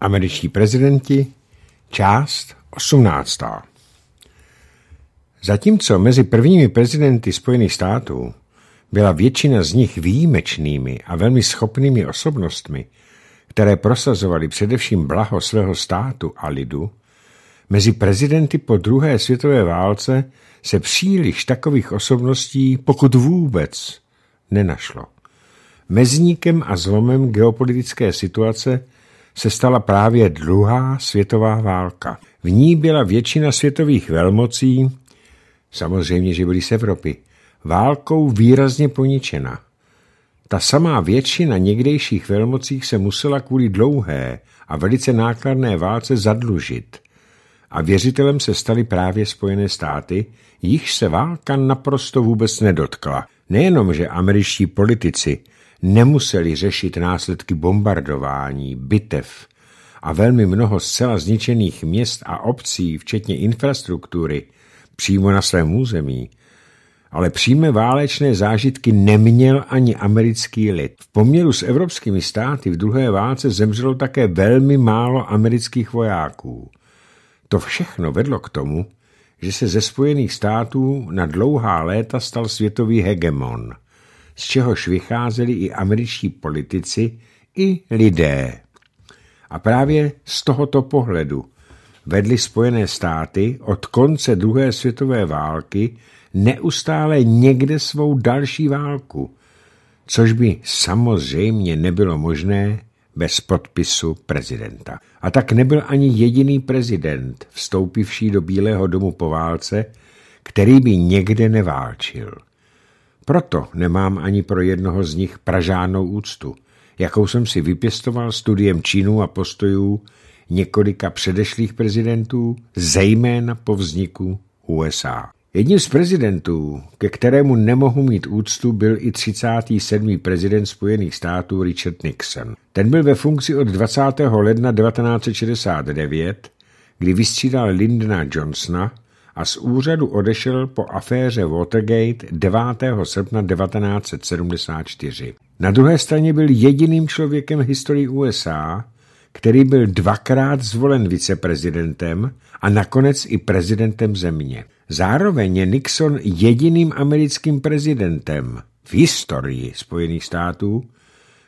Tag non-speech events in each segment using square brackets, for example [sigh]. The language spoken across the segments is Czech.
Američtí prezidenti, část 18. Zatímco mezi prvními prezidenty Spojených států byla většina z nich výjimečnými a velmi schopnými osobnostmi, které prosazovaly především blaho svého státu a lidu, mezi prezidenty po druhé světové válce se příliš takových osobností, pokud vůbec, nenašlo. Mezníkem a zlomem geopolitické situace – se stala právě druhá světová válka. V ní byla většina světových velmocí, samozřejmě, že byly z Evropy, válkou výrazně poničena. Ta samá většina někdejších velmocích se musela kvůli dlouhé a velice nákladné válce zadlužit a věřitelem se staly právě Spojené státy, jichž se válka naprosto vůbec nedotkla. Nejenom, že američtí politici nemuseli řešit následky bombardování, bitev a velmi mnoho zcela zničených měst a obcí, včetně infrastruktury, přímo na svém území, ale přímé válečné zážitky neměl ani americký lid. V poměru s evropskými státy v druhé válce zemřelo také velmi málo amerických vojáků. To všechno vedlo k tomu, že se ze Spojených států na dlouhá léta stal světový hegemon – z čehož vycházeli i američtí politici, i lidé. A právě z tohoto pohledu vedly Spojené státy od konce druhé světové války neustále někde svou další válku, což by samozřejmě nebylo možné bez podpisu prezidenta. A tak nebyl ani jediný prezident, vstoupivší do Bílého domu po válce, který by někde neválčil. Proto nemám ani pro jednoho z nich pražánou úctu, jakou jsem si vypěstoval studiem činů a postojů několika předešlých prezidentů, zejména po vzniku USA. Jedním z prezidentů, ke kterému nemohu mít úctu, byl i 37. prezident Spojených států Richard Nixon. Ten byl ve funkci od 20. ledna 1969, kdy vystřídal Lyndona Johnsona, a z úřadu odešel po aféře Watergate 9. srpna 1974. Na druhé straně byl jediným člověkem v historii USA, který byl dvakrát zvolen viceprezidentem a nakonec i prezidentem země. Zároveň je Nixon jediným americkým prezidentem v historii Spojených států,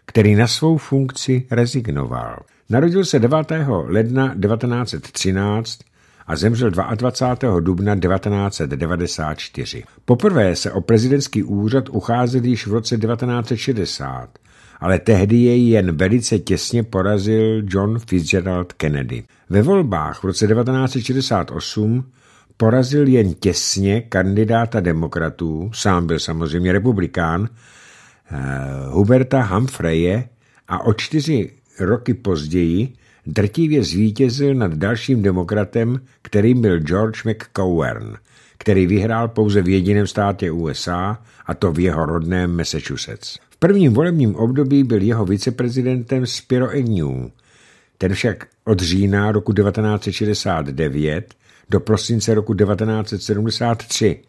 který na svou funkci rezignoval. Narodil se 9. ledna 1913 a zemřel 22. dubna 1994. Poprvé se o prezidentský úřad ucházel již v roce 1960, ale tehdy jej jen velice těsně porazil John Fitzgerald Kennedy. Ve volbách v roce 1968 porazil jen těsně kandidáta demokratů, sám byl samozřejmě republikán, eh, Huberta Humphreye a o čtyři roky později drtivě zvítězil nad dalším demokratem, kterým byl George McCowern, který vyhrál pouze v jediném státě USA, a to v jeho rodném Massachusetts. V prvním volebním období byl jeho viceprezidentem Spiro Agnew. Ten však od října roku 1969 do prosince roku 1973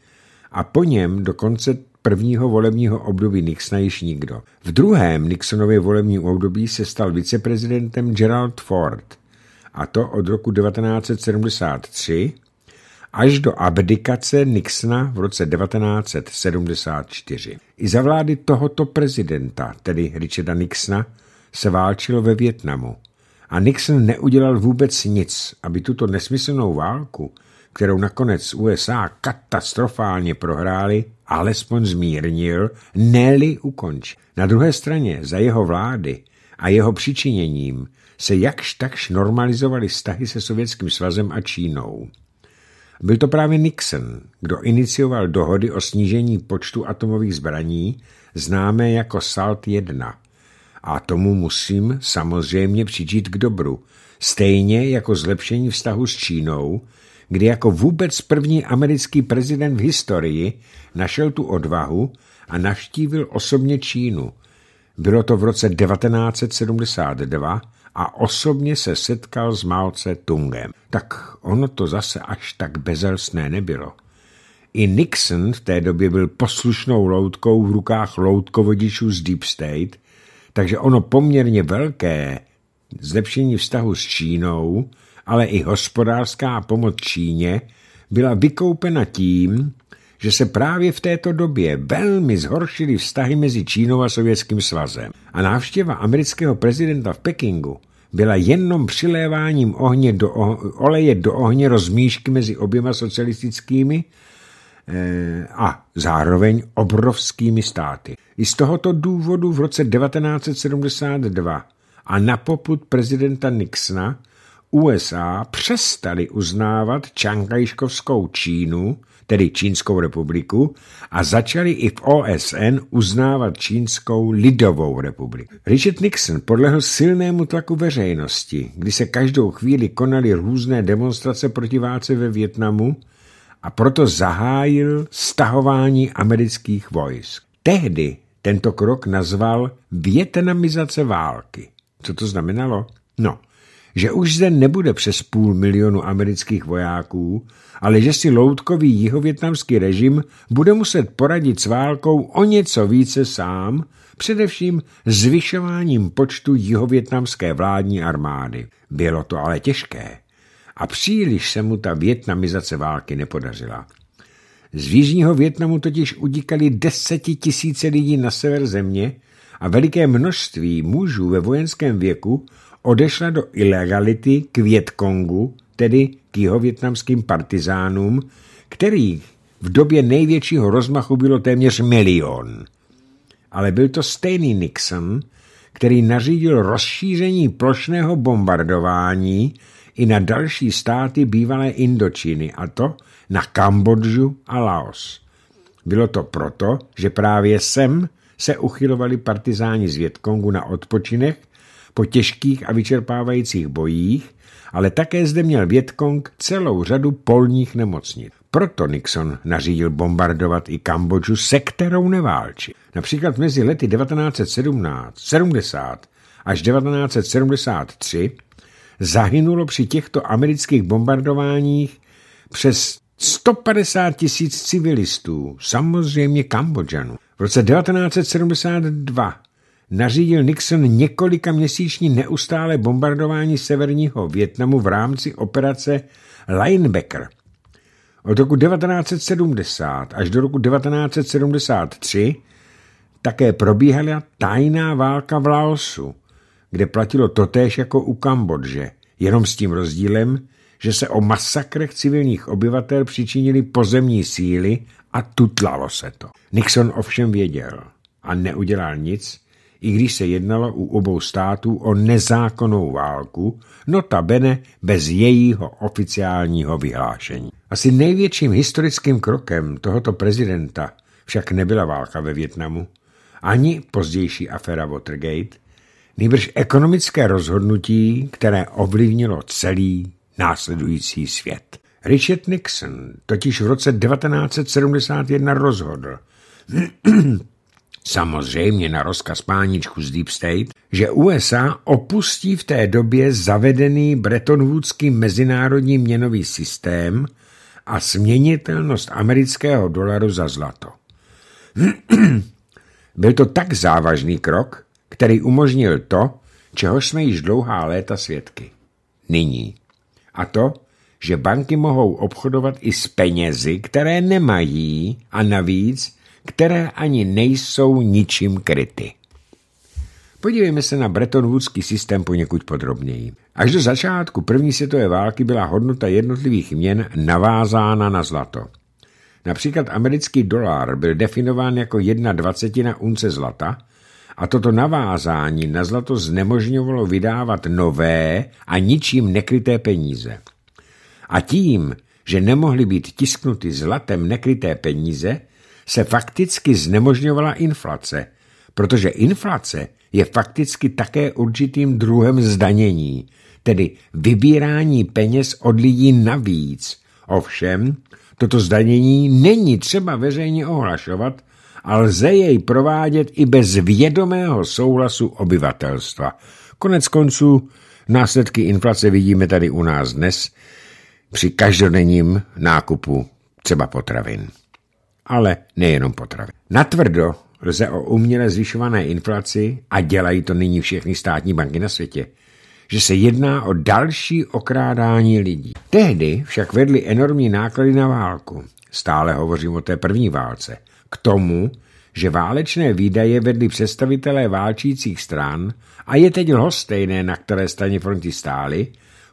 a po něm do konce prvního volebního období Nixona již nikdo. V druhém Nixonově volebním období se stal viceprezidentem Gerald Ford, a to od roku 1973 až do abdikace Nixona v roce 1974. I za vlády tohoto prezidenta, tedy Richarda Nixona, se válčilo ve Větnamu. A Nixon neudělal vůbec nic, aby tuto nesmyslnou válku kterou nakonec USA katastrofálně prohráli, alespoň zmírnil, neli ukonč. Na druhé straně za jeho vlády a jeho přičiněním se jakž takž normalizovaly vztahy se Sovětským svazem a Čínou. Byl to právě Nixon, kdo inicioval dohody o snížení počtu atomových zbraní, známé jako SALT 1. A tomu musím samozřejmě přičít k dobru, stejně jako zlepšení vztahu s Čínou, kdy jako vůbec první americký prezident v historii našel tu odvahu a naštívil osobně Čínu. Bylo to v roce 1972 a osobně se setkal s Malce Tungem. Tak ono to zase až tak bezelsné nebylo. I Nixon v té době byl poslušnou loutkou v rukách loutkovodičů z Deep State, takže ono poměrně velké zlepšení vztahu s Čínou ale i hospodářská pomoc Číně byla vykoupena tím, že se právě v této době velmi zhoršily vztahy mezi Čínou a Sovětským svazem a návštěva amerického prezidenta v Pekingu byla jenom přiléváním ohně do oleje do ohně rozmíšky mezi oběma socialistickými eh, a zároveň obrovskými státy. I z tohoto důvodu v roce 1972 a na poput prezidenta Nixona USA přestali uznávat čangajškovskou Čínu, tedy Čínskou republiku, a začali i v OSN uznávat Čínskou lidovou republiku. Richard Nixon podlehl silnému tlaku veřejnosti, kdy se každou chvíli konaly různé demonstrace proti válce ve Větnamu a proto zahájil stahování amerických vojsk. Tehdy tento krok nazval větnamizace války. Co to znamenalo? No, že už zde nebude přes půl milionu amerických vojáků, ale že si loutkový jihovětnamský režim bude muset poradit s válkou o něco více sám, především zvyšováním počtu jihovětnamské vládní armády. Bylo to ale těžké a příliš se mu ta větnamizace války nepodařila. Z Jižního Větnamu totiž udíkali desetitisíce lidí na sever země a veliké množství mužů ve vojenském věku odešla do ilegality k Vietkongu, tedy k jeho větnamským partizánům, kterých v době největšího rozmachu bylo téměř milion. Ale byl to stejný Nixon, který nařídil rozšíření plošného bombardování i na další státy bývalé Indočiny, a to na Kambodžu a Laos. Bylo to proto, že právě sem se uchylovali partizáni z Větkongu na odpočinech po těžkých a vyčerpávajících bojích, ale také zde měl Větkong celou řadu polních nemocnic. Proto Nixon nařídil bombardovat i Kambodžu, se kterou neválčil. Například mezi lety 1917, 70 až 1973 zahynulo při těchto amerických bombardováních přes 150 tisíc civilistů, samozřejmě Kambodžanů. V roce 1972 nařídil Nixon několika měsíční neustále bombardování severního Větnamu v rámci operace Linebacker. Od roku 1970 až do roku 1973 také probíhala tajná válka v Laosu, kde platilo totéž jako u Kambodže, jenom s tím rozdílem, že se o masakrech civilních obyvatel přičinili pozemní síly a tutlalo se to. Nixon ovšem věděl a neudělal nic, i když se jednalo u obou států o nezákonnou válku, notabene bez jejího oficiálního vyhlášení. Asi největším historickým krokem tohoto prezidenta však nebyla válka ve Větnamu, ani pozdější aféra Watergate, nýbrž ekonomické rozhodnutí, které ovlivnilo celý následující svět. Richard Nixon totiž v roce 1971 rozhodl, samozřejmě na rozkaz páničku z Deep State, že USA opustí v té době zavedený bretonvůdský mezinárodní měnový systém a směnitelnost amerického dolaru za zlato. [clears throat] Byl to tak závažný krok, který umožnil to, čeho jsme již dlouhá léta svědky. Nyní. A to, že banky mohou obchodovat i s penězi, které nemají a navíc které ani nejsou ničím kryty. Podívejme se na bretonwoodský systém poněkud podrobněji. Až do začátku první světové války byla hodnota jednotlivých měn navázána na zlato. Například americký dolar byl definován jako jedna dvacetina unce zlata a toto navázání na zlato znemožňovalo vydávat nové a ničím nekryté peníze. A tím, že nemohly být tisknuty zlatem nekryté peníze, se fakticky znemožňovala inflace, protože inflace je fakticky také určitým druhem zdanění, tedy vybírání peněz od lidí navíc. Ovšem, toto zdanění není třeba veřejně ohlašovat, a lze jej provádět i bez vědomého souhlasu obyvatelstva. Konec konců následky inflace vidíme tady u nás dnes při každodenním nákupu třeba potravin ale nejenom potravy. Natvrdo lze o uměle zvyšované inflaci, a dělají to nyní všechny státní banky na světě, že se jedná o další okrádání lidí. Tehdy však vedly enormní náklady na válku. Stále hovořím o té první válce. K tomu, že válečné výdaje vedly představitelé válčících stran a je teď lhostejné, na které straně fronty stály,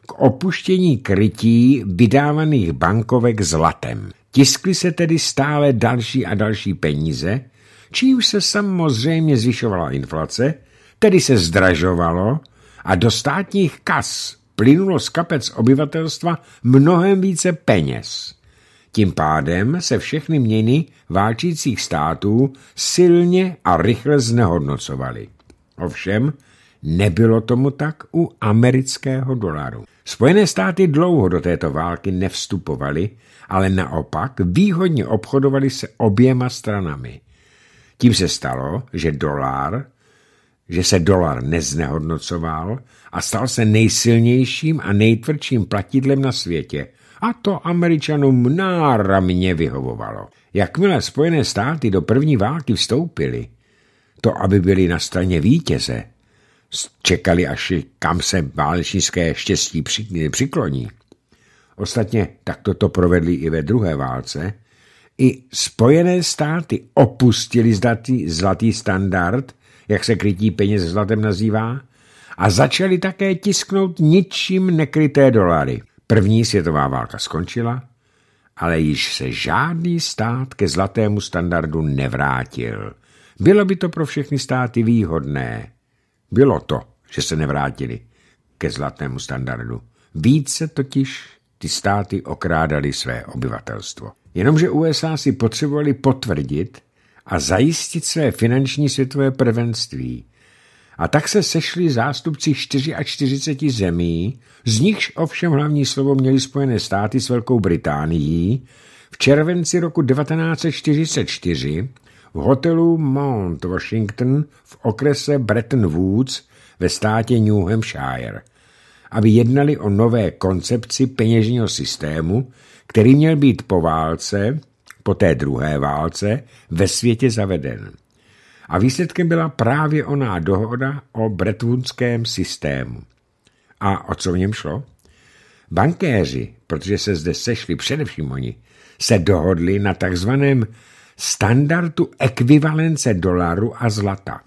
k opuštění krytí vydávaných bankovek zlatem. Tiskly se tedy stále další a další peníze, čímž se samozřejmě zvyšovala inflace, tedy se zdražovalo a do státních kas plynulo z kapec obyvatelstva mnohem více peněz. Tím pádem se všechny měny válčících států silně a rychle znehodnocovaly. Ovšem, nebylo tomu tak u amerického dolaru. Spojené státy dlouho do této války nevstupovaly ale naopak výhodně obchodovali se oběma stranami. Tím se stalo, že dolar, že se dolar neznehodnocoval a stal se nejsilnějším a nejtvrdším platidlem na světě. A to američanům náramně vyhovovalo. Jakmile Spojené státy do první války vstoupily, to, aby byli na straně vítěze, čekali, až kam se válečnické štěstí přikloní, ostatně tak to provedli i ve druhé válce, i Spojené státy opustili zlatý, zlatý standard, jak se krytí peněz zlatem nazývá, a začali také tisknout ničím nekryté dolary. První světová válka skončila, ale již se žádný stát ke zlatému standardu nevrátil. Bylo by to pro všechny státy výhodné. Bylo to, že se nevrátili ke zlatému standardu. Více totiž ty státy okrádaly své obyvatelstvo. Jenomže USA si potřebovali potvrdit a zajistit své finanční světové prvenství. A tak se sešli zástupci 44 zemí, z nichž ovšem hlavní slovo měly Spojené státy s Velkou Británií, v červenci roku 1944 v hotelu Mount Washington v okrese Bretton Woods ve státě New Hampshire – aby jednali o nové koncepci peněžního systému, který měl být po válce, po té druhé válce, ve světě zaveden. A výsledkem byla právě oná dohoda o bretvunském systému. A o co v něm šlo? Bankéři, protože se zde sešli především oni, se dohodli na takzvaném standardu ekvivalence dolaru a zlata.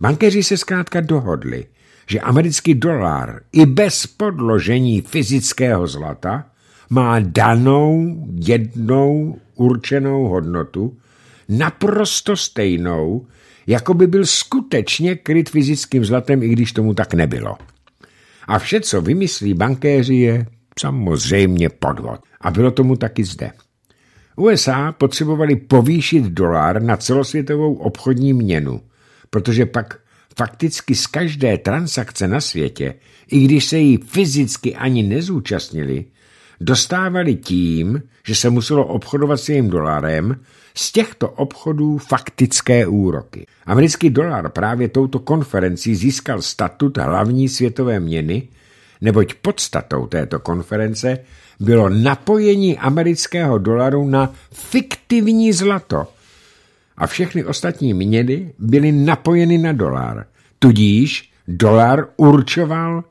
Bankéři se zkrátka dohodli, že americký dolar i bez podložení fyzického zlata má danou jednou určenou hodnotu naprosto stejnou, jako by byl skutečně kryt fyzickým zlatem, i když tomu tak nebylo. A vše, co vymyslí bankéři, je samozřejmě podvod. A bylo tomu taky zde. USA potřebovali povýšit dolar na celosvětovou obchodní měnu, protože pak fakticky z každé transakce na světě, i když se jí fyzicky ani nezúčastnili, dostávali tím, že se muselo obchodovat s jejím dolarem, z těchto obchodů faktické úroky. Americký dolar právě touto konferencí získal statut hlavní světové měny, neboť podstatou této konference bylo napojení amerického dolaru na fiktivní zlato, a všechny ostatní měny byly napojeny na dolar. Tudíž dolar určoval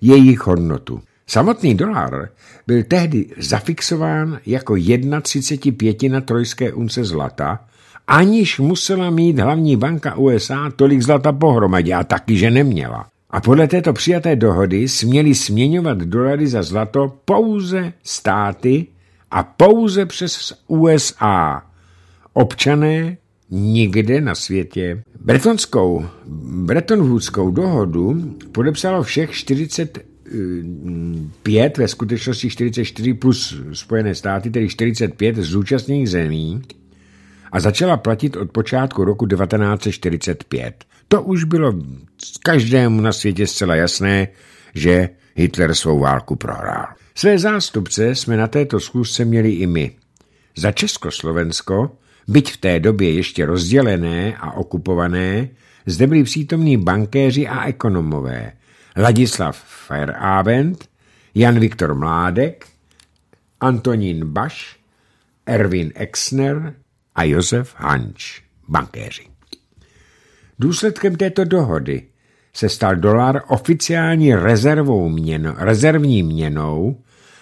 jejich hodnotu. Samotný dolar byl tehdy zafixován jako 1,35 na trojské unce zlata, aniž musela mít hlavní banka USA tolik zlata pohromadě a taky, že neměla. A podle této přijaté dohody směli směňovat dolary za zlato pouze státy a pouze přes USA, občané nikde na světě. Bretonskou, Bretonwoodskou dohodu podepsalo všech 40 5, eh, ve skutečnosti 44 plus Spojené státy, tedy 45 zúčastněných zemí a začala platit od počátku roku 1945. To už bylo každému na světě zcela jasné, že Hitler svou válku prohrál. Své zástupce jsme na této schůzce měli i my. Za Československo byť v té době ještě rozdělené a okupované, zde byli přítomní bankéři a ekonomové Ladislav Feyerabend, Jan Viktor Mládek, Antonín Baš, Erwin Exner a Josef Hanč, bankéři. Důsledkem této dohody se stal dolar oficiální rezervou měno, rezervní měnou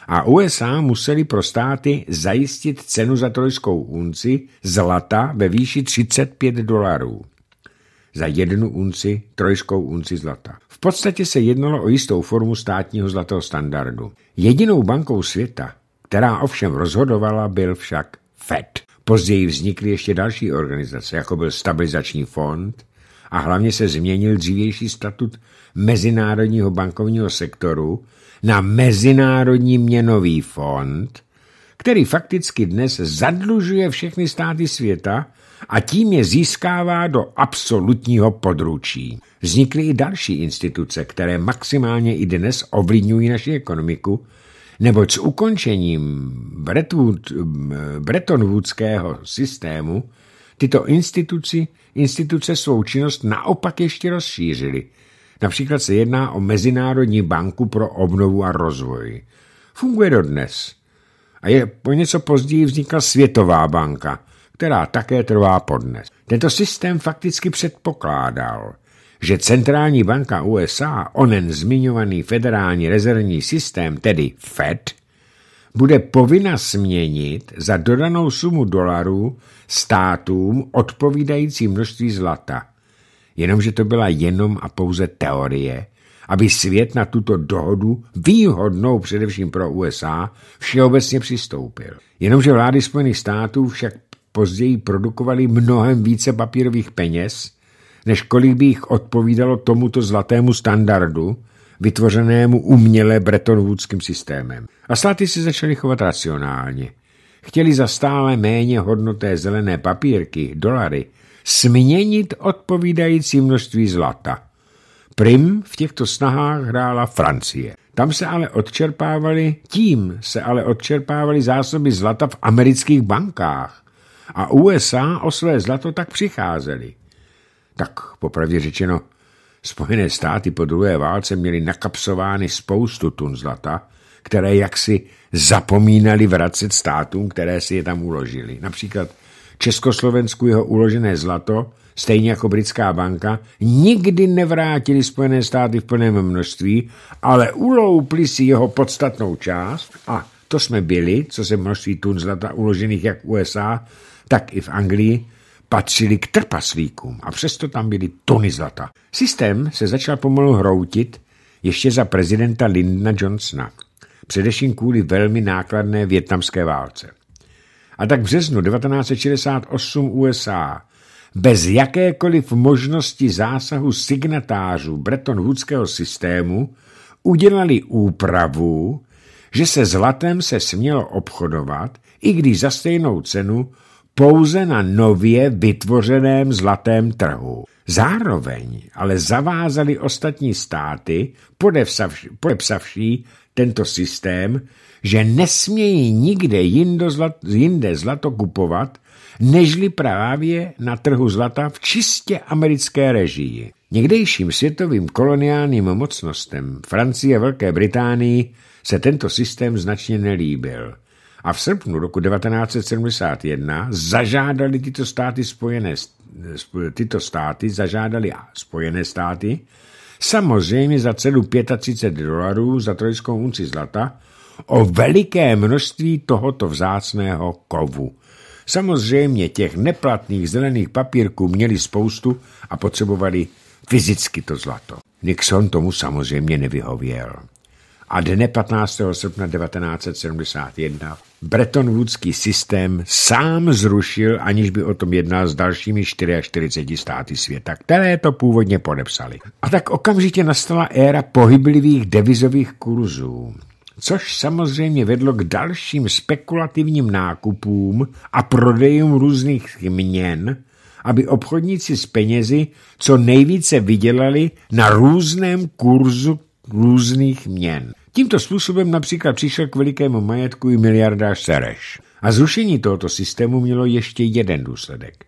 a USA museli pro státy zajistit cenu za trojskou unci zlata ve výši 35 dolarů za jednu unci trojskou unci zlata. V podstatě se jednalo o jistou formu státního zlatého standardu. Jedinou bankou světa, která ovšem rozhodovala, byl však FED. Později vznikly ještě další organizace, jako byl Stabilizační fond a hlavně se změnil dřívější statut mezinárodního bankovního sektoru, na Mezinárodní měnový fond, který fakticky dnes zadlužuje všechny státy světa a tím je získává do absolutního područí. Vznikly i další instituce, které maximálně i dnes ovlivňují naši ekonomiku, neboť s ukončením Bretwood, systému tyto instituci, instituce svou činnost naopak ještě rozšířily – Například se jedná o Mezinárodní banku pro obnovu a rozvoj. Funguje dodnes. A je po něco později vznikla Světová banka, která také trvá podnes. Tento systém fakticky předpokládal, že centrální banka USA, onen zmiňovaný federální rezervní systém, tedy FED, bude povinna směnit za dodanou sumu dolarů státům odpovídající množství zlata – jenomže to byla jenom a pouze teorie, aby svět na tuto dohodu, výhodnou především pro USA, všeobecně přistoupil. Jenomže vlády Spojených států však později produkovaly mnohem více papírových peněz, než kolik by jich odpovídalo tomuto zlatému standardu, vytvořenému uměle bretonvůdským systémem. A státy se začaly chovat racionálně. Chtěli za stále méně hodnoté zelené papírky, dolary, směnit odpovídající množství zlata. Prim v těchto snahách hrála Francie. Tam se ale odčerpávali, tím se ale odčerpávaly zásoby zlata v amerických bankách. A USA o své zlato tak přicházeli. Tak popravdě řečeno, Spojené státy po druhé válce měly nakapsovány spoustu tun zlata, které jaksi zapomínali vracet státům, které si je tam uložili. Například Československu jeho uložené zlato, stejně jako britská banka, nikdy nevrátili Spojené státy v plném množství, ale uloupli si jeho podstatnou část a to jsme byli, co se množství tun zlata uložených jak v USA, tak i v Anglii, patřili k trpaslíkům a přesto tam byly tuny zlata. Systém se začal pomalu hroutit ještě za prezidenta Lyndona Johnsona, především kvůli velmi nákladné větnamské válce a tak v březnu 1968 USA bez jakékoliv možnosti zásahu signatářů Bretton Woodského systému udělali úpravu, že se zlatem se smělo obchodovat, i když za stejnou cenu, pouze na nově vytvořeném zlatém trhu. Zároveň ale zavázali ostatní státy, podepsavši, podepsavší tento systém, že nesmějí nikde jinde zlato, kupovat, nežli právě na trhu zlata v čistě americké režii. Někdejším světovým koloniálním mocnostem Francie a Velké Británii se tento systém značně nelíbil a v srpnu roku 1971 zažádali tyto státy spojené, tyto státy zažádali spojené státy samozřejmě za cenu 35 dolarů za trojskou unci zlata, o veliké množství tohoto vzácného kovu. Samozřejmě těch neplatných zelených papírků měli spoustu a potřebovali fyzicky to zlato. Nixon tomu samozřejmě nevyhověl. A dne 15. srpna 1971 Bretton Woodský systém sám zrušil, aniž by o tom jednal s dalšími 44 státy světa, které to původně podepsali. A tak okamžitě nastala éra pohyblivých devizových kurzů což samozřejmě vedlo k dalším spekulativním nákupům a prodejům různých měn, aby obchodníci s penězi co nejvíce vydělali na různém kurzu různých měn. Tímto způsobem například přišel k velikému majetku i miliardář Sereš. A zrušení tohoto systému mělo ještě jeden důsledek.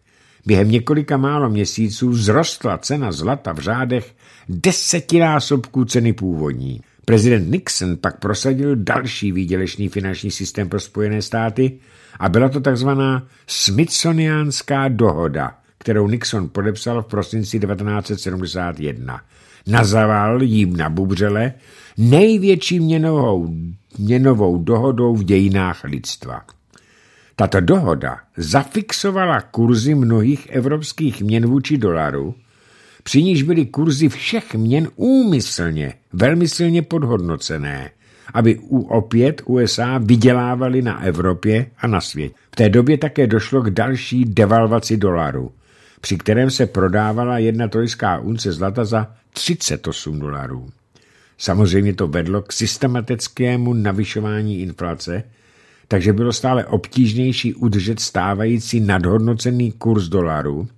Během několika málo měsíců vzrostla cena zlata v řádech desetinásobků ceny původní Prezident Nixon pak prosadil další výdělečný finanční systém pro Spojené státy a byla to takzvaná Smithsonianská dohoda, kterou Nixon podepsal v prosinci 1971. Nazval jím na bubřele největší měnovou, měnovou dohodou v dějinách lidstva. Tato dohoda zafixovala kurzy mnohých evropských měn vůči dolaru, při níž byly kurzy všech měn úmyslně, velmi silně podhodnocené, aby u opět USA vydělávali na Evropě a na světě. V té době také došlo k další devalvaci dolaru, při kterém se prodávala jedna trojská unce zlata za 38 dolarů. Samozřejmě to vedlo k systematickému navyšování inflace, takže bylo stále obtížnější udržet stávající nadhodnocený kurz dolaru,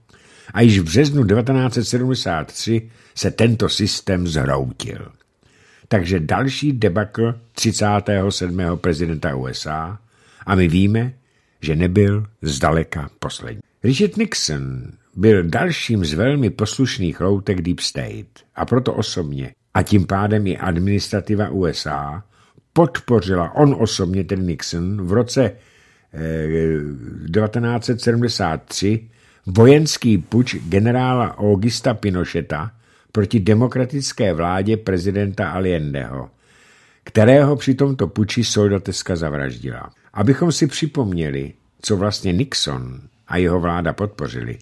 a již v březnu 1973 se tento systém zhroutil. Takže další debakl 37. prezidenta USA a my víme, že nebyl zdaleka poslední. Richard Nixon byl dalším z velmi poslušných loutek Deep State a proto osobně a tím pádem i administrativa USA podpořila on osobně, ten Nixon, v roce eh, 1973 vojenský puč generála Augusta Pinocheta proti demokratické vládě prezidenta Allendeho, kterého při tomto puči soldateska zavraždila. Abychom si připomněli, co vlastně Nixon a jeho vláda podpořili,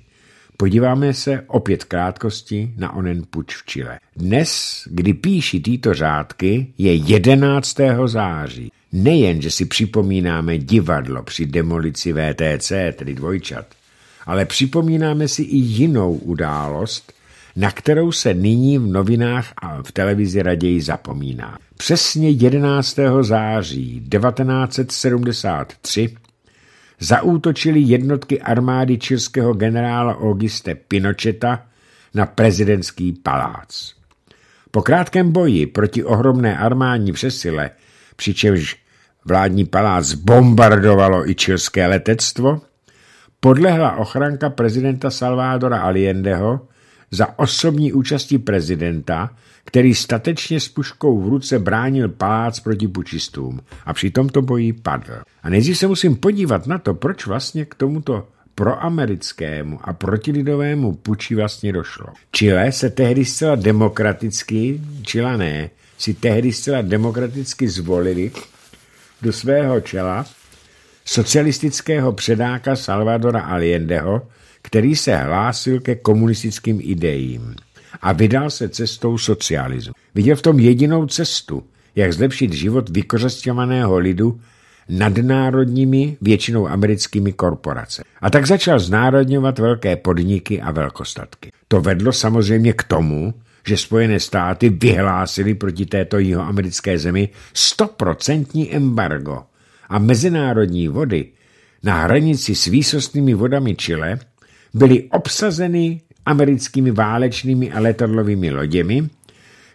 podíváme se opět krátkosti na onen puč v Chile. Dnes, kdy píší tyto řádky, je 11. září. Nejen, že si připomínáme divadlo při demolici VTC, tedy dvojčat, ale připomínáme si i jinou událost, na kterou se nyní v novinách a v televizi raději zapomíná. Přesně 11. září 1973 zaútočili jednotky armády čilského generála Auguste Pinocheta na prezidentský palác. Po krátkém boji proti ohromné armádní přesile, přičemž vládní palác bombardovalo i čilské letectvo, podlehla ochranka prezidenta Salvadora Allendeho za osobní účasti prezidenta, který statečně s puškou v ruce bránil palác proti pučistům a při tomto boji padl. A nejdřív se musím podívat na to, proč vlastně k tomuto proamerickému a protilidovému puči vlastně došlo. Chile se tehdy zcela demokraticky, Chile ne, si tehdy zcela demokraticky zvolili do svého čela socialistického předáka Salvadora Allendeho, který se hlásil ke komunistickým ideím a vydal se cestou socialismu. Viděl v tom jedinou cestu, jak zlepšit život vykořesťovaného lidu nadnárodními, většinou americkými korporace. A tak začal znárodňovat velké podniky a velkostatky. To vedlo samozřejmě k tomu, že Spojené státy vyhlásily proti této jihoamerické zemi stoprocentní embargo – a mezinárodní vody na hranici s výsostnými vodami Chile byly obsazeny americkými válečnými a letadlovými loděmi,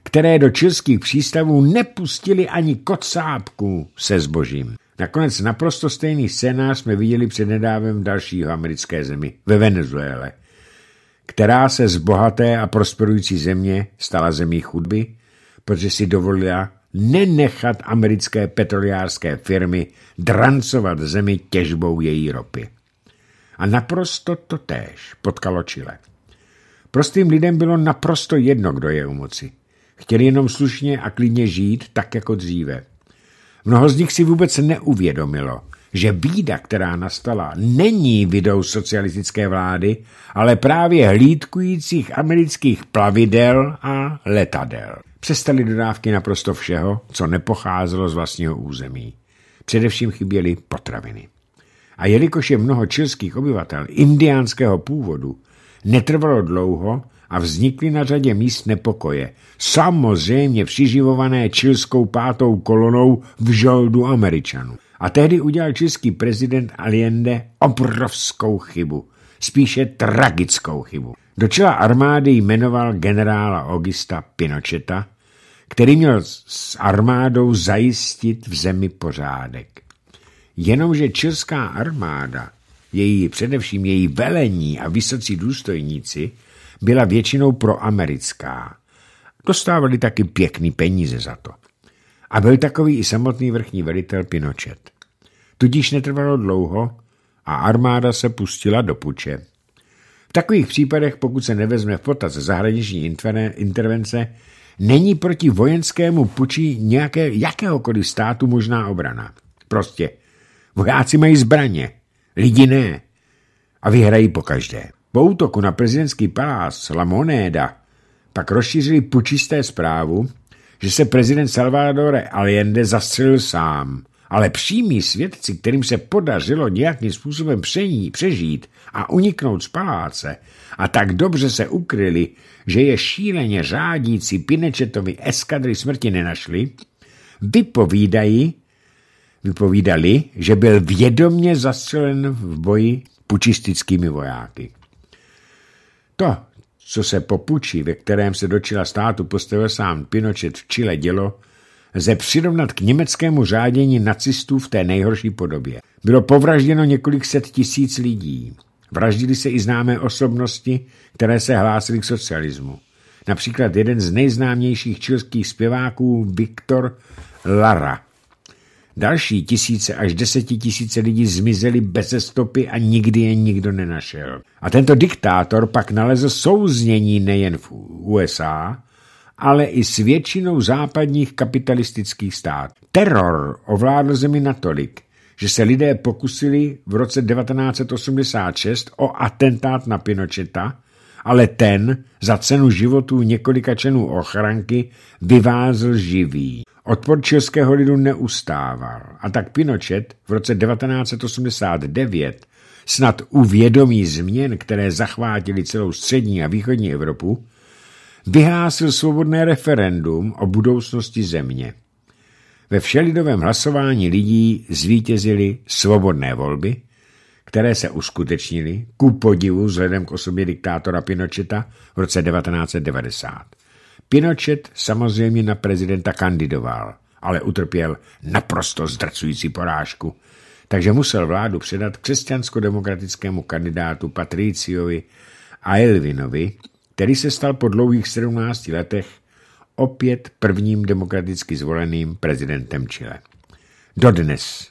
které do českých přístavů nepustili ani kocápku se zbožím. Nakonec naprosto stejný scénář jsme viděli před nedávem dalšího americké zemi, ve Venezuele, která se z bohaté a prosperující země stala zemí chudby, protože si dovolila nenechat americké petroliářské firmy drancovat zemi těžbou její ropy. A naprosto to též potkalo Chile. Prostým lidem bylo naprosto jedno, kdo je u moci. Chtěli jenom slušně a klidně žít, tak jako dříve. Mnoho z nich si vůbec neuvědomilo, že bída, která nastala, není vidou socialistické vlády, ale právě hlídkujících amerických plavidel a letadel přestaly dodávky naprosto všeho, co nepocházelo z vlastního území. Především chyběly potraviny. A jelikož je mnoho čilských obyvatel indiánského původu, netrvalo dlouho a vznikly na řadě míst nepokoje, samozřejmě přiživované čilskou pátou kolonou v žoldu Američanů. A tehdy udělal český prezident Allende obrovskou chybu, spíše tragickou chybu. Do čela armády jmenoval generála Augusta Pinocheta, který měl s armádou zajistit v zemi pořádek. Jenomže česká armáda, její, především její velení a vysocí důstojníci, byla většinou proamerická. Dostávali taky pěkný peníze za to. A byl takový i samotný vrchní velitel Pinochet. Tudíž netrvalo dlouho a armáda se pustila do puče. V takových případech, pokud se nevezme v potaz zahraniční intervence, není proti vojenskému puči nějaké, jakéhokoliv státu možná obrana. Prostě vojáci mají zbraně, lidi ne. A vyhrají po každé. Po útoku na prezidentský palác La Moneda pak rozšířili pučisté zprávu, že se prezident Salvador Allende zastřelil sám – ale přímí svědci, kterým se podařilo nějakým způsobem přejí, přežít a uniknout z paláce a tak dobře se ukryli, že je šíleně řádící Pinečetovi eskadry smrti nenašli, vypovídají, vypovídali, že byl vědomně zastřelen v boji pučistickými vojáky. To, co se po puči, ve kterém se do čila státu postavil sám Pinochet v Chile dělo, lze přirovnat k německému řádění nacistů v té nejhorší podobě. Bylo povražděno několik set tisíc lidí. Vraždili se i známé osobnosti, které se hlásily k socialismu. Například jeden z nejznámějších čilských zpěváků Viktor Lara. Další tisíce až desetitisíce lidí zmizely bez stopy a nikdy je nikdo nenašel. A tento diktátor pak nalezl souznění nejen v USA, ale i s většinou západních kapitalistických států. Teror ovládl zemi natolik, že se lidé pokusili v roce 1986 o atentát na Pinocheta, ale ten za cenu životů několika členů ochranky vyvázl živý. Odpor českého lidu neustával a tak Pinochet v roce 1989 snad u změn, které zachvátily celou střední a východní Evropu, vyhlásil svobodné referendum o budoucnosti země. Ve všelidovém hlasování lidí zvítězily svobodné volby, které se uskutečnily, ku podivu vzhledem k osobě diktátora Pinocheta v roce 1990. Pinochet samozřejmě na prezidenta kandidoval, ale utrpěl naprosto zdracující porážku, takže musel vládu předat křesťansko-demokratickému kandidátu Patriciovi a Elvinovi, který se stal po dlouhých 17 letech opět prvním demokraticky zvoleným prezidentem Chile. Dodnes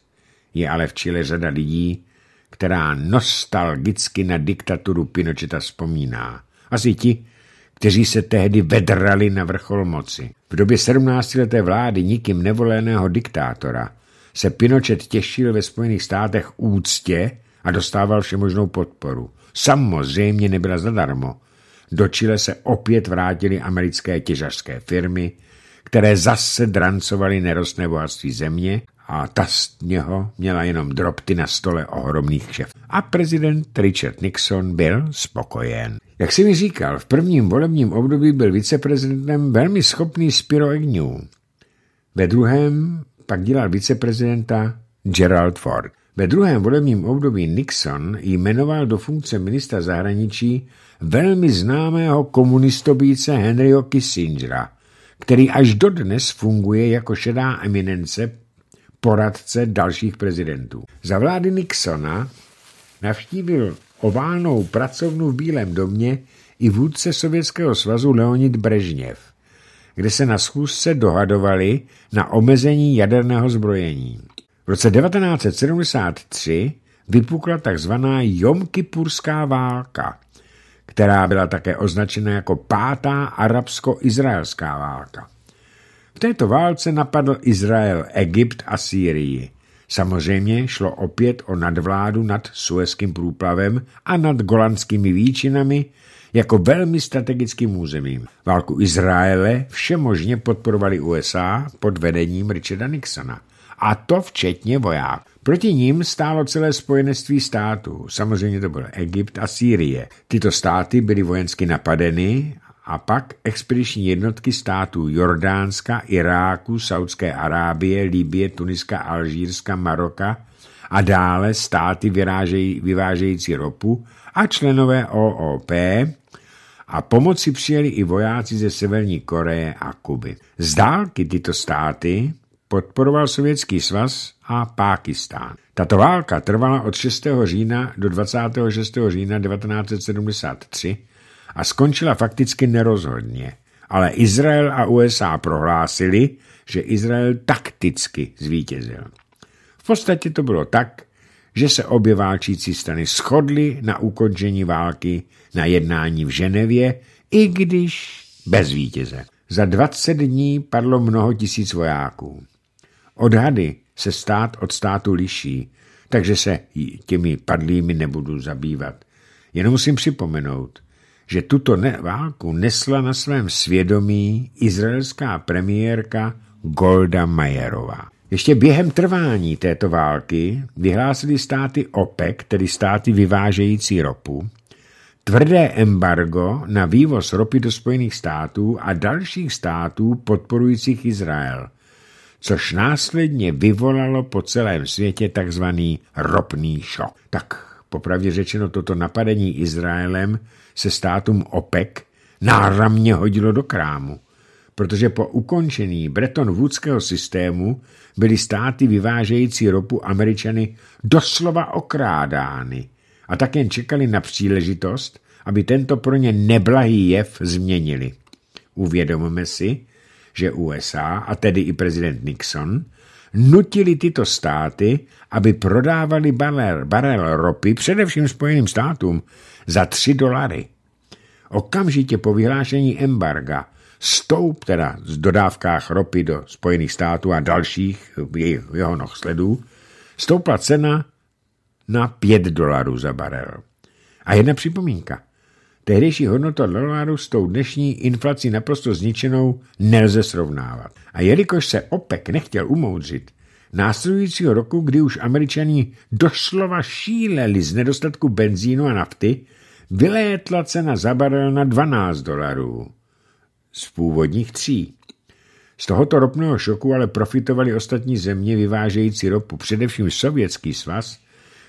je ale v Chile řada lidí, která nostalgicky na diktaturu Pinocheta vzpomíná. Asi ti, kteří se tehdy vedrali na vrchol moci. V době 17-leté vlády nikým nevoleného diktátora se Pinochet těšil ve Spojených státech úctě a dostával všemožnou podporu. Samozřejmě nebyla zadarmo, do Chile se opět vrátily americké těžařské firmy, které zase drancovaly nerostné bohatství země a ta z něho měla jenom drobty na stole ohromných šef. A prezident Richard Nixon byl spokojen. Jak si mi říkal, v prvním volebním období byl viceprezidentem velmi schopný Spiro Agnew. Ve druhém pak dělal viceprezidenta Gerald Ford. Ve druhém volebním období Nixon jmenoval do funkce ministra zahraničí velmi známého komunistobíce Henryho Kissingera, který až dodnes funguje jako šedá eminence poradce dalších prezidentů. Za vlády Nixona navštívil oválnou pracovnu v Bílém domě i vůdce Sovětského svazu Leonid Brežněv, kde se na schůzce dohadovali na omezení jaderného zbrojení. V roce 1973 vypukla tzv. Jomkypurská válka, která byla také označena jako pátá arabsko-izraelská válka. V této válce napadl Izrael, Egypt a Sýrii. Samozřejmě šlo opět o nadvládu nad Suezkým průplavem a nad golandskými výčinami jako velmi strategickým územím. Válku Izraele všemožně podporovali USA pod vedením Richarda Nixona – a to včetně vojáků. Proti ním stálo celé spojenectví států, samozřejmě to byl Egypt a Sýrie. Tyto státy byly vojensky napadeny a pak expediční jednotky států Jordánska, Iráku, Saudské Arábie, Libie, Tuniska, Alžírska, Maroka a dále státy vyrážej, vyvážející ropu a členové OOP a pomoci přijeli i vojáci ze Severní Koreje a Kuby. Z dálky tyto státy podporoval Sovětský svaz a Pákistán. Tato válka trvala od 6. října do 26. října 1973 a skončila fakticky nerozhodně. Ale Izrael a USA prohlásili, že Izrael takticky zvítězil. V podstatě to bylo tak, že se obě válčící strany shodly na ukončení války na jednání v Ženevě, i když bez vítěze. Za 20 dní padlo mnoho tisíc vojáků. Odhady se stát od státu liší, takže se těmi padlými nebudu zabývat. Jenom musím připomenout, že tuto ne válku nesla na svém svědomí izraelská premiérka Golda Majerová. Ještě během trvání této války vyhlásili státy OPEC, tedy státy vyvážející ropu, tvrdé embargo na vývoz ropy do Spojených států a dalších států podporujících Izrael – což následně vyvolalo po celém světě takzvaný ropný šok. Tak popravdě řečeno toto napadení Izraelem se státům OPEC náramně hodilo do krámu, protože po ukončení Breton Woodského systému byly státy vyvážející ropu Američany doslova okrádány a tak jen čekali na příležitost, aby tento pro ně neblahý jev změnili. Uvědomíme si, že USA, a tedy i prezident Nixon, nutili tyto státy, aby prodávali barel, barel ropy především Spojeným státům za 3 dolary. Okamžitě po vyhlášení embarga stoup teda z dodávkách ropy do Spojených států a dalších jeho noh sledů, stoupla cena na 5 dolarů za barel. A jedna připomínka. Tehdejší hodnota dolaru s tou dnešní inflací naprosto zničenou nelze srovnávat. A jelikož se OPEC nechtěl umoudřit, následujícího roku, kdy už američani doslova šíleli z nedostatku benzínu a nafty, vylétla cena za barel na 12 dolarů z původních tří. Z tohoto ropného šoku ale profitovali ostatní země vyvážející ropu, především Sovětský svaz,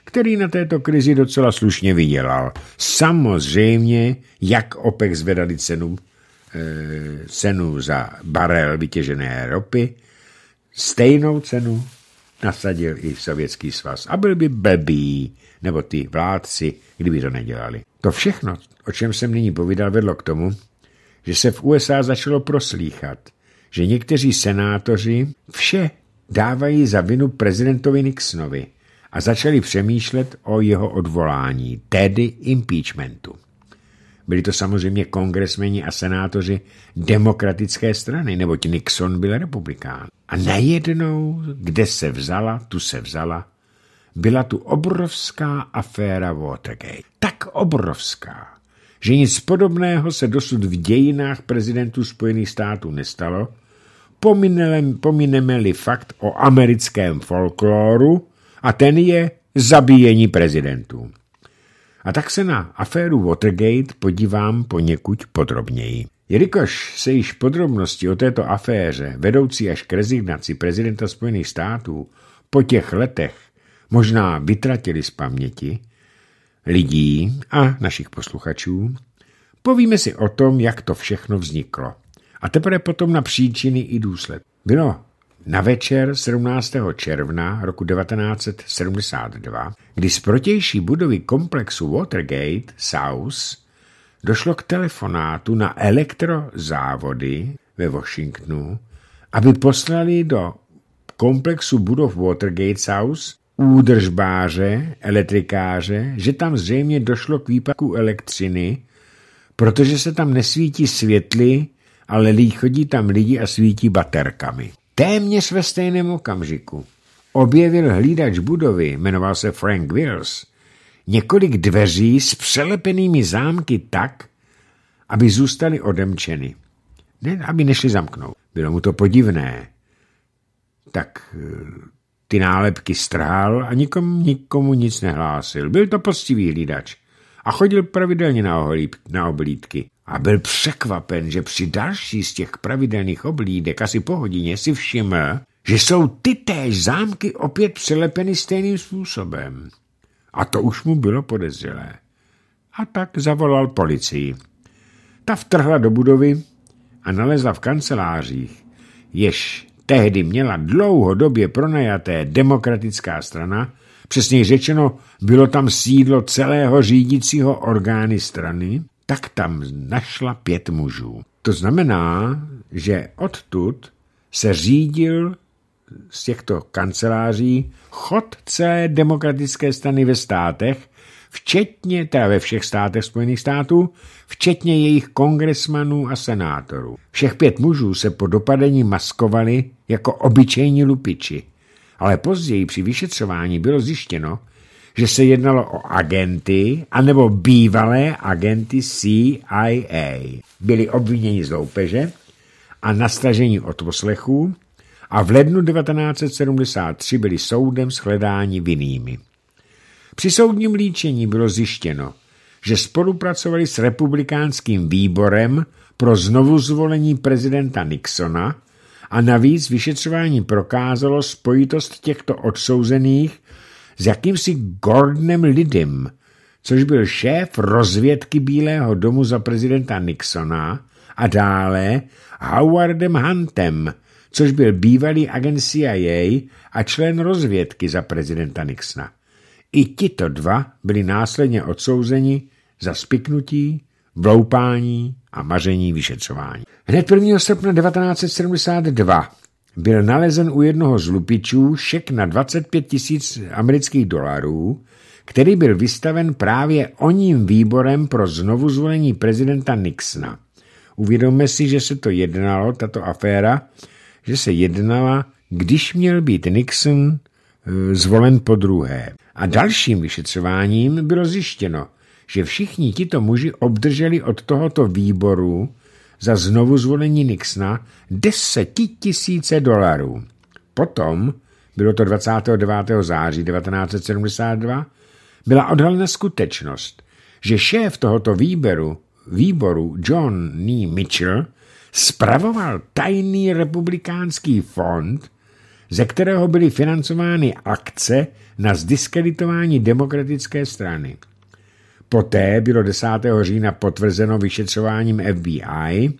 který na této krizi docela slušně vydělal. Samozřejmě, jak OPEC zvedali cenu, e, cenu za barel vytěžené ropy, stejnou cenu nasadil i Sovětský svaz. A byl by blbý, nebo ty vládci, kdyby to nedělali. To všechno, o čem jsem nyní povídal, vedlo k tomu, že se v USA začalo proslýchat, že někteří senátoři vše dávají za vinu prezidentovi Nixonovi, a začali přemýšlet o jeho odvolání, tedy impeachmentu. Byli to samozřejmě kongresmeni a senátoři demokratické strany, neboť Nixon byl republikán. A najednou, kde se vzala, tu se vzala, byla tu obrovská aféra Watergate. Tak obrovská, že nic podobného se dosud v dějinách prezidentů Spojených států nestalo, pomineme-li fakt o americkém folkloru, a ten je zabíjení prezidentů. A tak se na aféru Watergate podívám poněkud podrobněji. Jelikož se již podrobnosti o této aféře, vedoucí až k rezignaci prezidenta Spojených států, po těch letech možná vytratili z paměti lidí a našich posluchačů, povíme si o tom, jak to všechno vzniklo. A teprve potom na příčiny i důsled. Bylo na večer 17. června roku 1972, kdy z protější budovy komplexu Watergate South došlo k telefonátu na elektrozávody ve Washingtonu, aby poslali do komplexu budov Watergate South údržbáře, elektrikáře, že tam zřejmě došlo k výpadku elektřiny, protože se tam nesvítí světly, ale chodí tam lidi a svítí baterkami. Téměř ve stejném okamžiku objevil hlídač budovy, jmenoval se Frank Wills, několik dveří s přelepenými zámky tak, aby zůstaly odemčeny. Ne, aby nešli zamknout. Bylo mu to podivné. Tak eh, ty nálepky strhal a nikomu, nikomu nic nehlásil. Byl to postivý hlídač a chodil pravidelně na, ohlíb, na oblídky. A byl překvapen, že při další z těch pravidelných oblídek asi po hodině si všiml, že jsou ty též zámky opět přilepeny stejným způsobem. A to už mu bylo podezřelé. A tak zavolal policii. Ta vtrhla do budovy a nalezla v kancelářích, jež tehdy měla dlouhodobě pronajaté demokratická strana, přesněji řečeno, bylo tam sídlo celého řídícího orgány strany, tak tam našla pět mužů. To znamená, že odtud se řídil z těchto kanceláří chod celé demokratické strany ve státech, včetně, teda ve všech státech Spojených států, včetně jejich kongresmanů a senátorů. Všech pět mužů se po dopadení maskovali jako obyčejní lupiči ale později při vyšetřování bylo zjištěno, že se jednalo o agenty anebo bývalé agenty CIA. Byli obviněni z loupeže a nastažení od poslechů a v lednu 1973 byli soudem shledáni vinnými. Při soudním líčení bylo zjištěno, že spolupracovali s republikánským výborem pro znovuzvolení prezidenta Nixona a navíc vyšetřování prokázalo spojitost těchto odsouzených s jakýmsi Gordonem Lidem, což byl šéf rozvědky Bílého domu za prezidenta Nixona a dále Howardem Huntem, což byl bývalý agent CIA a člen rozvědky za prezidenta Nixona. I tito dva byli následně odsouzeni za spiknutí, vloupání a maření vyšetřování. Hned 1. srpna 1972 byl nalezen u jednoho z lupičů šek na 25 tisíc amerických dolarů, který byl vystaven právě oním výborem pro znovu zvolení prezidenta Nixona. Uvědomme si, že se to jednalo, tato aféra, že se jednala, když měl být Nixon eh, zvolen po druhé. A dalším vyšetřováním bylo zjištěno, že všichni tito muži obdrželi od tohoto výboru za znovu zvolení Nixna desetitisíce dolarů. Potom, bylo to 29. září 1972, byla odhalena skutečnost, že šéf tohoto výberu, výboru John N. Mitchell spravoval tajný republikánský fond, ze kterého byly financovány akce na zdiskreditování demokratické strany. Poté bylo 10. října potvrzeno vyšetřováním FBI,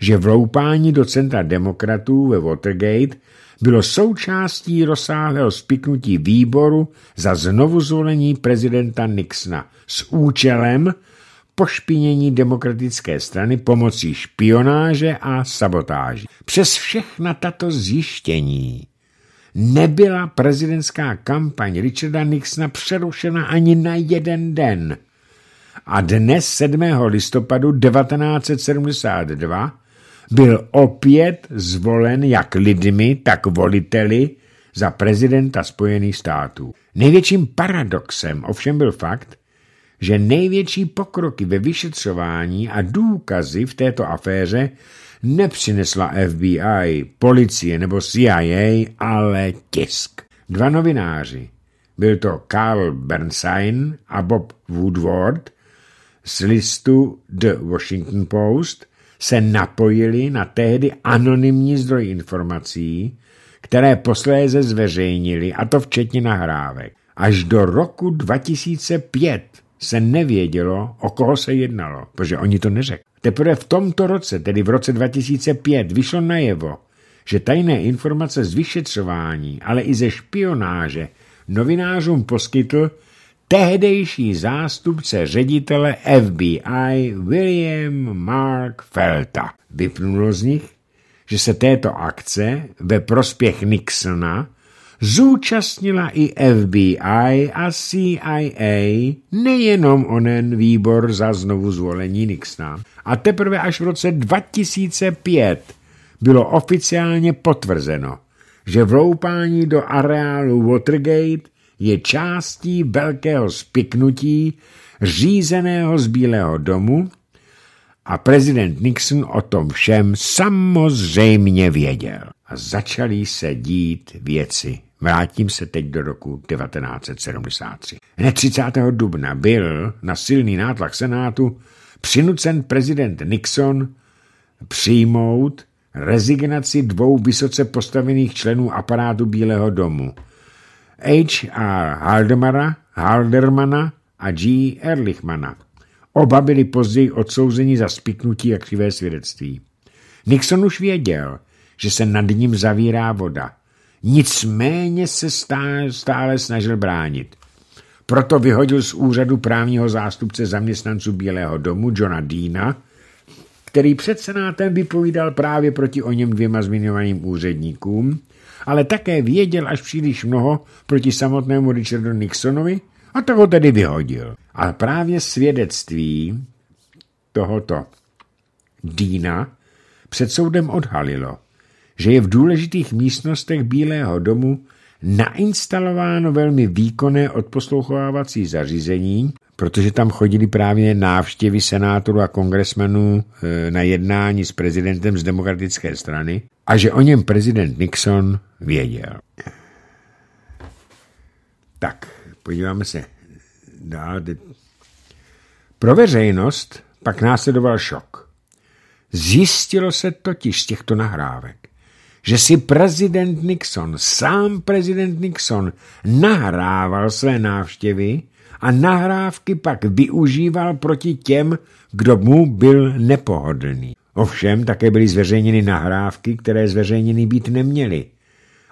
že vloupání do centra demokratů ve Watergate bylo součástí rozsáhlého spiknutí výboru za znovuzvolení prezidenta Nixona s účelem pošpinění demokratické strany pomocí špionáže a sabotáží. Přes všechna tato zjištění nebyla prezidentská kampaň Richarda Nixona přerušena ani na jeden den – a dnes 7. listopadu 1972 byl opět zvolen jak lidmi, tak voliteli za prezidenta Spojených států. Největším paradoxem ovšem byl fakt, že největší pokroky ve vyšetřování a důkazy v této aféře nepřinesla FBI, policie nebo CIA, ale tisk. Dva novináři, byl to Carl Bernstein a Bob Woodward, z listu The Washington Post se napojili na tehdy anonymní zdroj informací, které posléze zveřejnili, a to včetně nahrávek. Až do roku 2005 se nevědělo, o koho se jednalo, protože oni to neřekli. Teprve v tomto roce, tedy v roce 2005, vyšlo najevo, že tajné informace z vyšetřování, ale i ze špionáže novinářům poskytl tehdejší zástupce ředitele FBI William Mark Felta. Vypnulo z nich, že se této akce ve prospěch Nixona zúčastnila i FBI a CIA, nejenom onen výbor za znovu zvolení Nixona. A teprve až v roce 2005 bylo oficiálně potvrzeno, že vloupání do areálu Watergate je částí velkého spiknutí řízeného z Bílého domu a prezident Nixon o tom všem samozřejmě věděl. A začaly se dít věci. Vrátím se teď do roku 1973. Hned 30. dubna byl na silný nátlak Senátu přinucen prezident Nixon přijmout rezignaci dvou vysoce postavených členů aparátu Bílého domu, H. R. Haldemana, Haldermana a G. Ehrlichmana. Oba byli později odsouzeni za spiknutí a křivé svědectví. Nixon už věděl, že se nad ním zavírá voda. Nicméně se stále, stále snažil bránit. Proto vyhodil z úřadu právního zástupce zaměstnanců Bílého domu Johna Deana, který před senátem vypovídal právě proti o něm dvěma zmiňovaným úředníkům ale také věděl až příliš mnoho proti samotnému Richardu Nixonovi a toho tedy vyhodil. A právě svědectví tohoto Dýna před soudem odhalilo, že je v důležitých místnostech Bílého domu nainstalováno velmi výkonné odposlouchovávací zařízení, protože tam chodili právě návštěvy senátorů a kongresmenů eh, na jednání s prezidentem z demokratické strany a že o něm prezident Nixon věděl. Tak, podíváme se dál. Pro veřejnost pak následoval šok. Zjistilo se totiž z těchto nahrávek, že si prezident Nixon, sám prezident Nixon, nahrával své návštěvy a nahrávky pak využíval proti těm, kdo mu byl nepohodlný. Ovšem také byly zveřejněny nahrávky, které zveřejněny být neměly.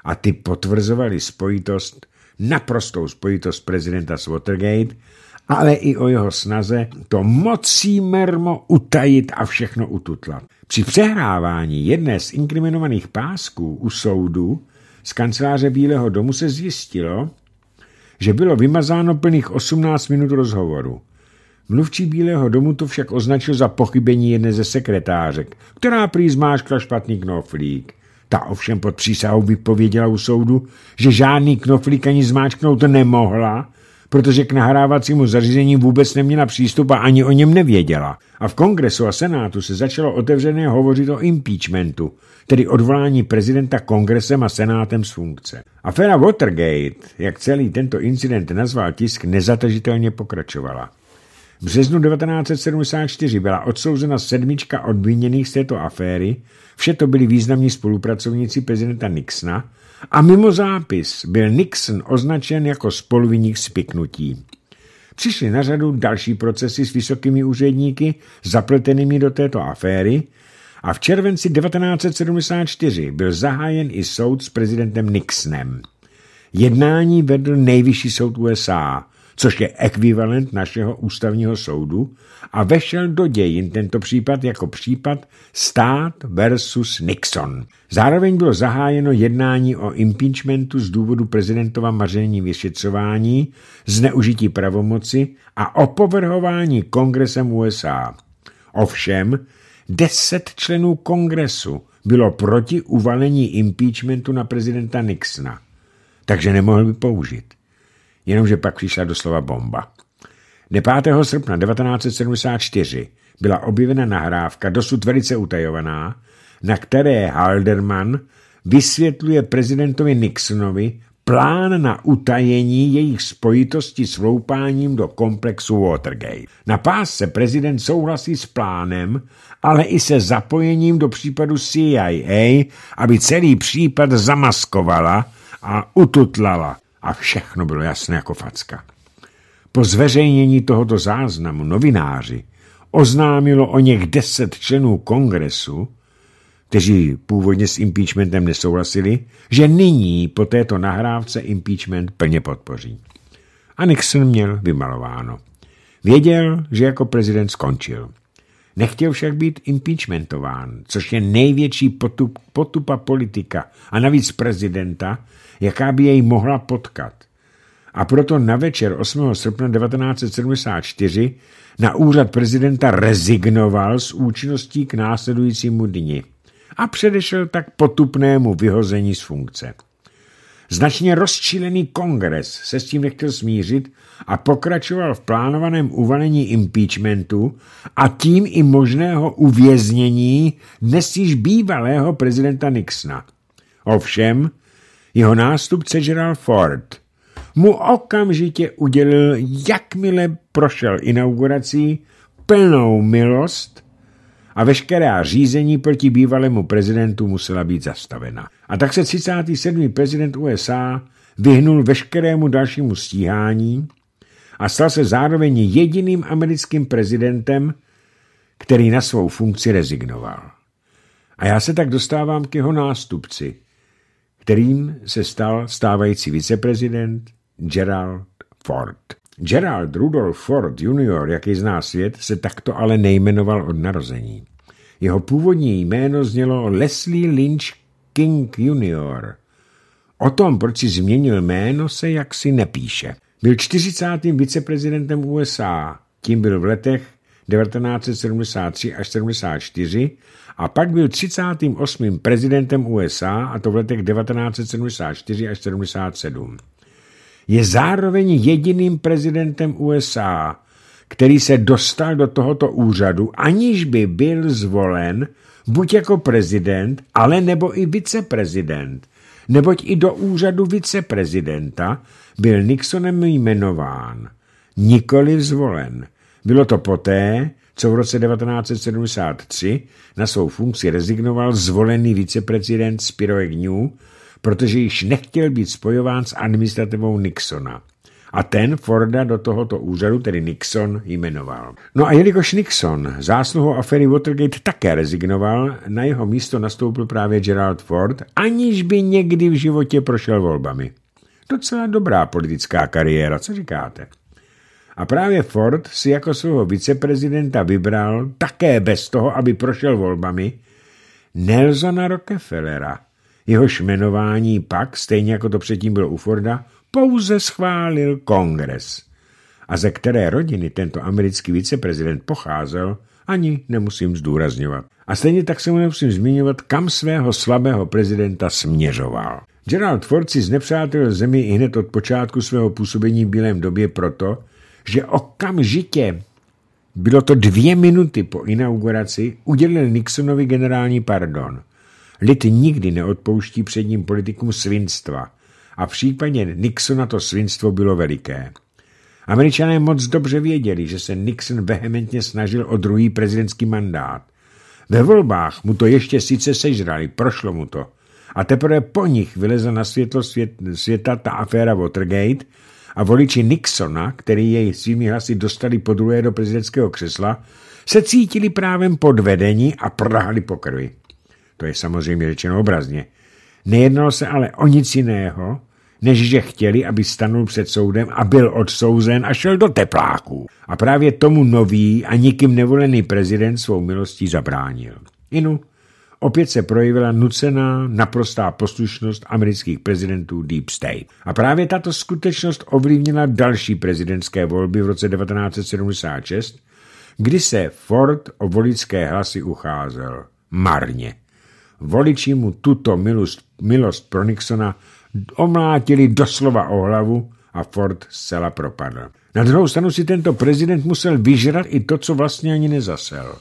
A ty potvrzovaly spojitost, naprostou spojitost prezidenta s Watergate, ale i o jeho snaze to mocí mermo utajit a všechno ututlat. Při přehrávání jedné z inkriminovaných pásků u soudu z kanceláře Bílého domu se zjistilo, že bylo vymazáno plných 18 minut rozhovoru. Mluvčí Bílého domu to však označil za pochybení jedné ze sekretářek, která prý zmáškla špatný knoflík. Ta ovšem pod přísahou vypověděla u soudu, že žádný knoflík ani zmáčknout nemohla, protože k nahrávacímu zařízení vůbec neměla přístup a ani o něm nevěděla. A v kongresu a senátu se začalo otevřené hovořit o impeachmentu, tedy odvolání prezidenta kongresem a senátem z funkce. Afera Watergate, jak celý tento incident nazval tisk, nezatažitelně pokračovala březnu 1974 byla odsouzena sedmička odviněných z této aféry, vše to byli významní spolupracovníci prezidenta Nixona a mimo zápis byl Nixon označen jako spoluviník spiknutí. Přišly na řadu další procesy s vysokými úředníky zapletenými do této aféry a v červenci 1974 byl zahájen i soud s prezidentem Nixonem. Jednání vedl nejvyšší soud USA, což je ekvivalent našeho ústavního soudu, a vešel do dějin tento případ jako případ stát versus Nixon. Zároveň bylo zahájeno jednání o impeachmentu z důvodu prezidentova maření vyšetřování, zneužití pravomoci a opovrhování kongresem USA. Ovšem, deset členů kongresu bylo proti uvalení impeachmentu na prezidenta Nixona, takže nemohl by použít jenomže pak přišla doslova bomba. 9. 5. srpna 1974 byla objevena nahrávka, dosud velice utajovaná, na které Halderman vysvětluje prezidentovi Nixonovi plán na utajení jejich spojitosti s loupáním do komplexu Watergate. Na pásce prezident souhlasí s plánem, ale i se zapojením do případu CIA, aby celý případ zamaskovala a ututlala a všechno bylo jasné jako facka. Po zveřejnění tohoto záznamu novináři oznámilo o něch deset členů kongresu, kteří původně s impeachmentem nesouhlasili, že nyní po této nahrávce impeachment plně podpoří. A Nixon měl vymalováno. Věděl, že jako prezident skončil. Nechtěl však být impeachmentován, což je největší potup, potupa politika a navíc prezidenta, jaká by jej mohla potkat. A proto na večer 8. srpna 1974 na úřad prezidenta rezignoval s účinností k následujícímu dni a předešel tak potupnému vyhození z funkce. Značně rozčilený kongres se s tím nechtěl smířit a pokračoval v plánovaném uvalení impeachmentu a tím i možného uvěznění dnes již bývalého prezidenta Nixona. Ovšem, jeho nástupce Gerald Ford mu okamžitě udělil, jakmile prošel inaugurací, plnou milost a veškerá řízení proti bývalému prezidentu musela být zastavena. A tak se 37. prezident USA vyhnul veškerému dalšímu stíhání a stal se zároveň jediným americkým prezidentem, který na svou funkci rezignoval. A já se tak dostávám k jeho nástupci – kterým se stal stávající viceprezident Gerald Ford. Gerald Rudolf Ford Jr., jaký zná svět, se takto ale nejmenoval od narození. Jeho původní jméno znělo Leslie Lynch King Jr. O tom, proč si změnil jméno, se jaksi nepíše. Byl 40. viceprezidentem USA, tím byl v letech 1973 až 1974 a pak byl 38. prezidentem USA a to v letech 1974 až 77. Je zároveň jediným prezidentem USA, který se dostal do tohoto úřadu, aniž by byl zvolen buď jako prezident, ale nebo i viceprezident, neboť i do úřadu viceprezidenta byl Nixonem jmenován, nikoli zvolen. Bylo to poté, co v roce 1973 na svou funkci rezignoval zvolený viceprezident Spiro Agnew, protože již nechtěl být spojován s administrativou Nixona. A ten Forda do tohoto úřadu, tedy Nixon, jmenoval. No a jelikož Nixon zásluhou aféry Watergate také rezignoval, na jeho místo nastoupil právě Gerald Ford, aniž by někdy v životě prošel volbami. Docela dobrá politická kariéra, co říkáte? A právě Ford si jako svého viceprezidenta vybral, také bez toho, aby prošel volbami, Nelsona Rockefellera. Jeho šmenování pak, stejně jako to předtím bylo u Forda, pouze schválil kongres. A ze které rodiny tento americký viceprezident pocházel, ani nemusím zdůrazňovat. A stejně tak se mu nemusím zmiňovat, kam svého slabého prezidenta směřoval. Gerald Ford si znepřátel zemi i hned od počátku svého působení v Bílém době proto, že okamžitě, bylo to dvě minuty po inauguraci, udělil Nixonovi generální pardon. Lid nikdy neodpouští předním politikům svinstva a v případě Nixona to svinstvo bylo veliké. Američané moc dobře věděli, že se Nixon vehementně snažil o druhý prezidentský mandát. Ve volbách mu to ještě sice sežrali, prošlo mu to. A teprve po nich vylezla na světlo svět, světa ta aféra Watergate a voliči Nixona, který jej svými hlasy dostali po druhé do prezidentského křesla, se cítili právem podvedení a prahli po krvi. To je samozřejmě řečeno obrazně. Nejednalo se ale o nic jiného, než že chtěli, aby stanul před soudem a byl odsouzen a šel do tepláků. A právě tomu nový a nikým nevolený prezident svou milostí zabránil. Inu, Opět se projevila nucená, naprostá poslušnost amerických prezidentů Deep State. A právě tato skutečnost ovlivnila další prezidentské volby v roce 1976, kdy se Ford o voličské hlasy ucházel. Marně. Voliči mu tuto milost, milost pro Nixona omlátili doslova o hlavu a Ford zcela propadl. Na druhou stranu si tento prezident musel vyžrat i to, co vlastně ani nezasel.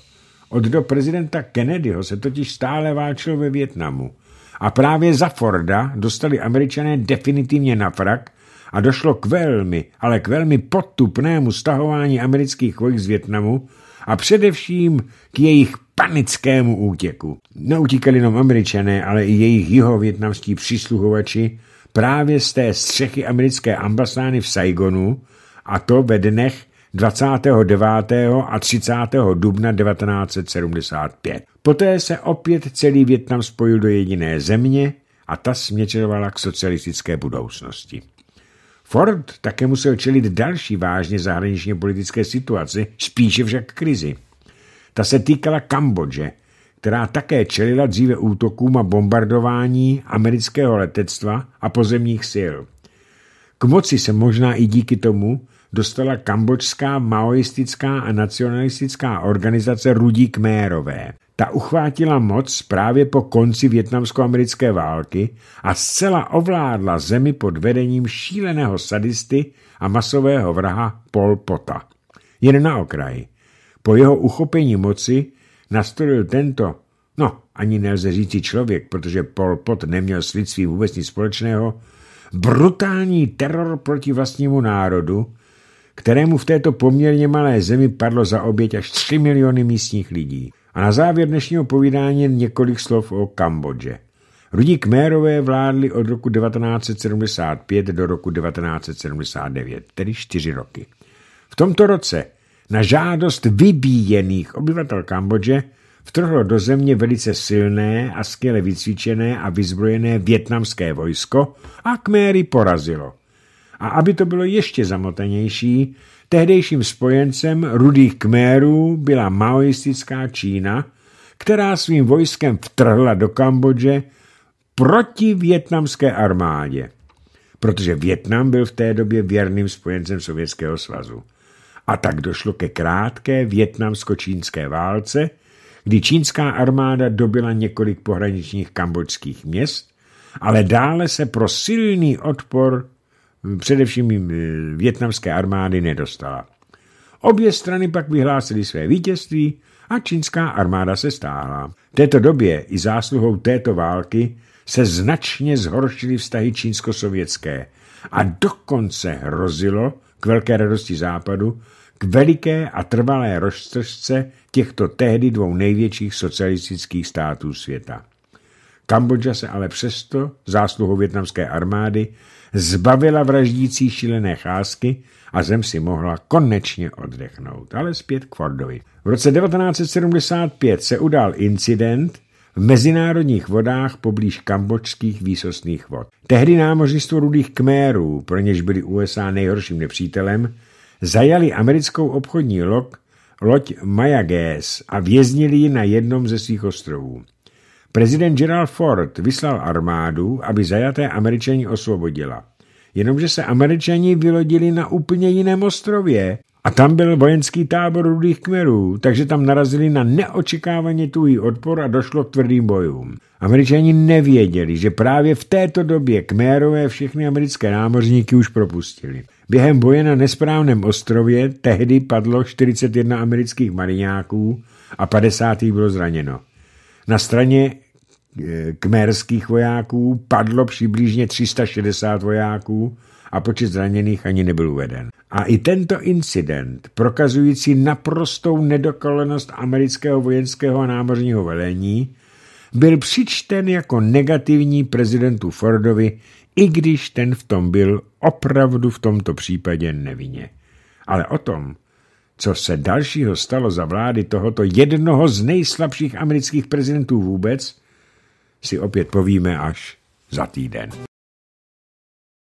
Od do prezidenta Kennedyho se totiž stále válčil ve Větnamu. A právě za Forda dostali američané definitivně na frak a došlo k velmi, ale k velmi potupnému stahování amerických vojsk z Větnamu a především k jejich panickému útěku. Neutíkali jenom američané, ale i jejich jihovětnamští přísluhovači právě z té střechy americké ambasády v Saigonu a to ve dnech 29. a 30. dubna 1975. Poté se opět celý Větnam spojil do jediné země a ta směřovala k socialistické budoucnosti. Ford také musel čelit další vážně zahraničně politické situaci, spíše však krizi. Ta se týkala Kambodže, která také čelila dříve útokům a bombardování amerického letectva a pozemních sil. K moci se možná i díky tomu dostala kambočská maoistická a nacionalistická organizace Rudí Kmérové. Ta uchvátila moc právě po konci větnamsko-americké války a zcela ovládla zemi pod vedením šíleného sadisty a masového vraha Pol Pota. Jen na okraji. Po jeho uchopení moci nastolil tento, no ani nelze říci člověk, protože Pol Pot neměl s lidstvím vůbec nic společného, brutální teror proti vlastnímu národu, kterému v této poměrně malé zemi padlo za oběť až 3 miliony místních lidí. A na závěr dnešního povídání jen několik slov o Kambodže. Rudí Kmérové vládli od roku 1975 do roku 1979, tedy čtyři roky. V tomto roce na žádost vybíjených obyvatel Kambodže vtrhlo do země velice silné a skvěle vycvičené a vyzbrojené větnamské vojsko a Kméry porazilo. A aby to bylo ještě zamotanější, tehdejším spojencem rudých kmérů byla maoistická Čína, která svým vojskem vtrhla do Kambodže proti větnamské armádě, protože Větnam byl v té době věrným spojencem Sovětského svazu. A tak došlo ke krátké větnamsko-čínské válce, kdy čínská armáda dobila několik pohraničních kambodžských měst, ale dále se pro silný odpor především eh, větnamské armády nedostala. Obě strany pak vyhlásily své vítězství a čínská armáda se stáhla. V této době i zásluhou této války se značně zhoršily vztahy čínsko-sovětské a dokonce hrozilo, k velké radosti západu, k veliké a trvalé roztržce těchto tehdy dvou největších socialistických států světa. Kambodža se ale přesto zásluhou větnamské armády zbavila vraždící šílené cházky a zem si mohla konečně oddechnout. Ale zpět k Fordovi. V roce 1975 se udal incident, v mezinárodních vodách poblíž kambočských výsostných vod. Tehdy námořnictvo rudých kmérů, pro něž byli USA nejhorším nepřítelem, zajali americkou obchodní lok, loď Mayages a věznili ji na jednom ze svých ostrovů. Prezident Gerald Ford vyslal armádu, aby zajaté američani osvobodila. Jenomže se američani vylodili na úplně jiném ostrově a tam byl vojenský tábor rudých kmerů, takže tam narazili na neočekávaně tuhý odpor a došlo k tvrdým bojům. Američani nevěděli, že právě v této době kmérové všechny americké námořníky už propustili. Během boje na nesprávném ostrově tehdy padlo 41 amerických mariňáků a 50 bylo zraněno. Na straně Eh, kmerských vojáků, padlo přibližně 360 vojáků a počet zraněných ani nebyl uveden. A i tento incident, prokazující naprostou nedokolenost amerického vojenského a námořního velení, byl přičten jako negativní prezidentu Fordovi, i když ten v tom byl opravdu v tomto případě nevinně. Ale o tom, co se dalšího stalo za vlády tohoto jednoho z nejslabších amerických prezidentů vůbec, si opět povíme až za týden.